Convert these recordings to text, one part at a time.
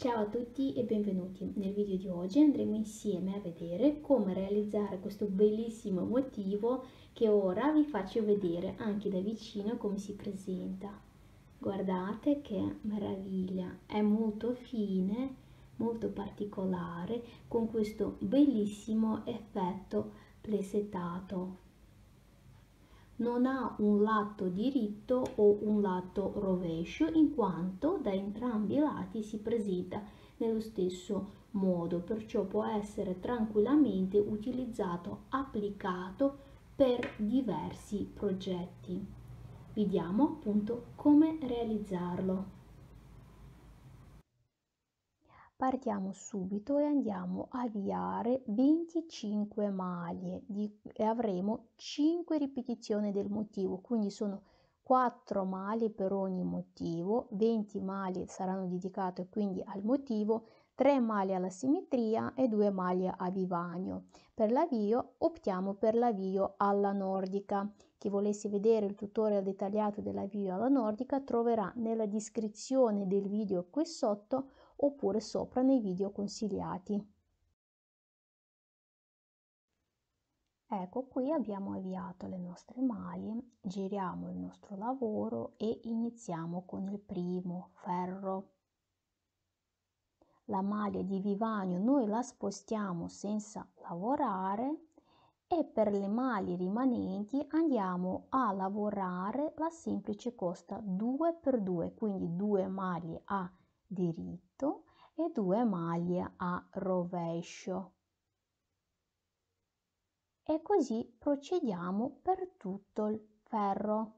Ciao a tutti e benvenuti! Nel video di oggi andremo insieme a vedere come realizzare questo bellissimo motivo che ora vi faccio vedere anche da vicino come si presenta. Guardate che meraviglia! È molto fine, molto particolare, con questo bellissimo effetto plesetato non ha un lato diritto o un lato rovescio in quanto da entrambi i lati si presenta nello stesso modo, perciò può essere tranquillamente utilizzato, applicato per diversi progetti. Vediamo appunto come realizzarlo partiamo subito e andiamo a avviare 25 maglie di, e avremo 5 ripetizioni del motivo quindi sono 4 maglie per ogni motivo 20 maglie saranno dedicate quindi al motivo 3 maglie alla simmetria e 2 maglie a vivagno per l'avvio optiamo per l'avvio alla nordica chi volesse vedere il tutorial dettagliato della view alla nordica troverà nella descrizione del video qui sotto oppure sopra nei video consigliati. Ecco qui abbiamo avviato le nostre maglie, giriamo il nostro lavoro e iniziamo con il primo ferro. La maglia di vivaio noi la spostiamo senza lavorare e per le maglie rimanenti andiamo a lavorare la semplice costa 2 per 2 quindi 2 maglie a diritto e 2 maglie a rovescio e così procediamo per tutto il ferro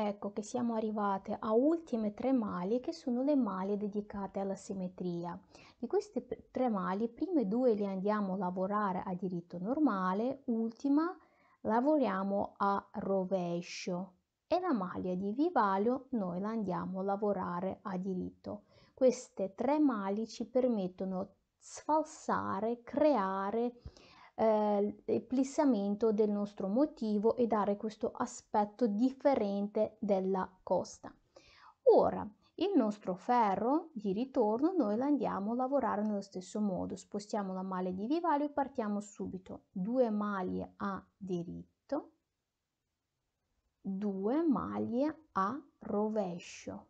Ecco che siamo arrivate a ultime tre mali che sono le mali dedicate alla simmetria. Di queste tre mali, prime due le andiamo a lavorare a diritto normale, ultima lavoriamo a rovescio e la maglia di vivaio noi la andiamo a lavorare a diritto. Queste tre mali ci permettono sfalsare, creare eh, plissamento del nostro motivo e dare questo aspetto differente della costa. Ora, il nostro ferro di ritorno noi lo andiamo a lavorare nello stesso modo. Spostiamo la maglia di vivaio partiamo subito. Due maglie a diritto, due maglie a rovescio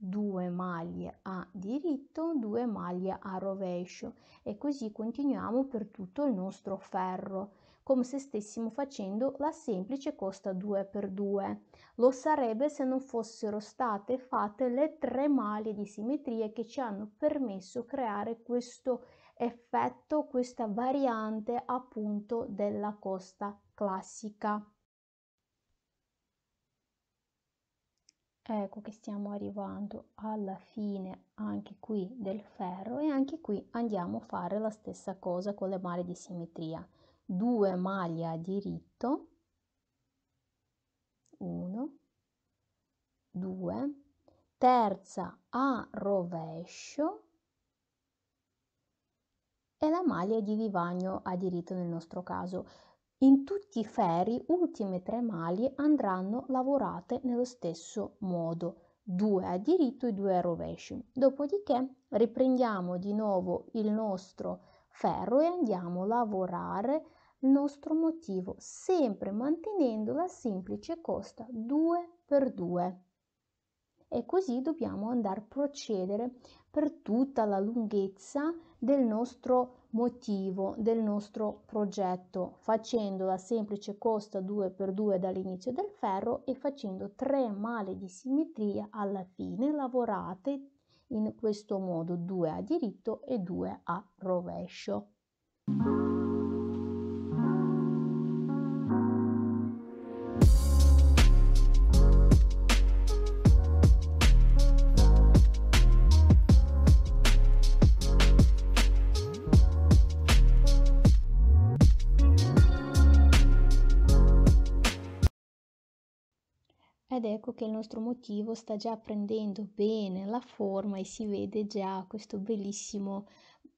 due maglie a diritto due maglie a rovescio e così continuiamo per tutto il nostro ferro come se stessimo facendo la semplice costa 2 per 2 lo sarebbe se non fossero state fatte le tre maglie di simmetria che ci hanno permesso creare questo effetto questa variante appunto della costa classica ecco che stiamo arrivando alla fine anche qui del ferro e anche qui andiamo a fare la stessa cosa con le maglie di simmetria due maglie a diritto 1 2 terza a rovescio e la maglia di vivagno a diritto nel nostro caso in tutti i ferri ultime tre maglie andranno lavorate nello stesso modo, due a diritto e due a rovescio. Dopodiché riprendiamo di nuovo il nostro ferro e andiamo a lavorare il nostro motivo sempre mantenendo la semplice costa 2 per 2 e così dobbiamo andare a procedere per tutta la lunghezza del nostro motivo, del nostro progetto, facendo la semplice costa 2 per 2 dall'inizio del ferro e facendo tre male di simmetria alla fine lavorate in questo modo 2 a diritto e 2 a rovescio. Ed ecco che il nostro motivo sta già prendendo bene la forma e si vede già questo bellissimo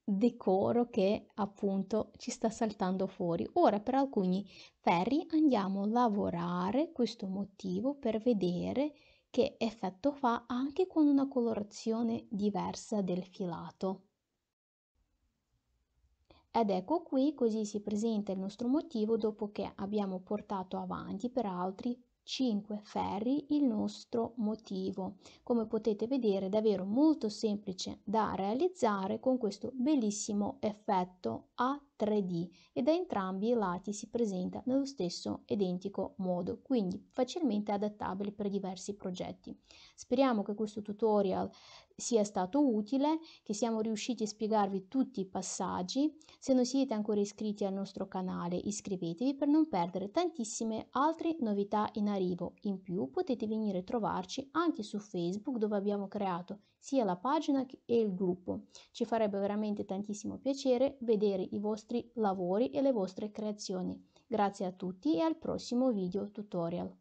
decoro che appunto ci sta saltando fuori. Ora per alcuni ferri andiamo a lavorare questo motivo per vedere che effetto fa anche con una colorazione diversa del filato. Ed ecco qui così si presenta il nostro motivo dopo che abbiamo portato avanti per altri 5 ferri il nostro motivo. Come potete vedere è davvero molto semplice da realizzare con questo bellissimo effetto a 3D e da entrambi i lati si presenta nello stesso identico modo, quindi facilmente adattabile per diversi progetti. Speriamo che questo tutorial sia stato utile, che siamo riusciti a spiegarvi tutti i passaggi. Se non siete ancora iscritti al nostro canale iscrivetevi per non perdere tantissime altre novità in arrivo. In più potete venire a trovarci anche su Facebook dove abbiamo creato sia la pagina che il gruppo. Ci farebbe veramente tantissimo piacere vedere i vostri vostri lavori e le vostre creazioni. Grazie a tutti e al prossimo video tutorial.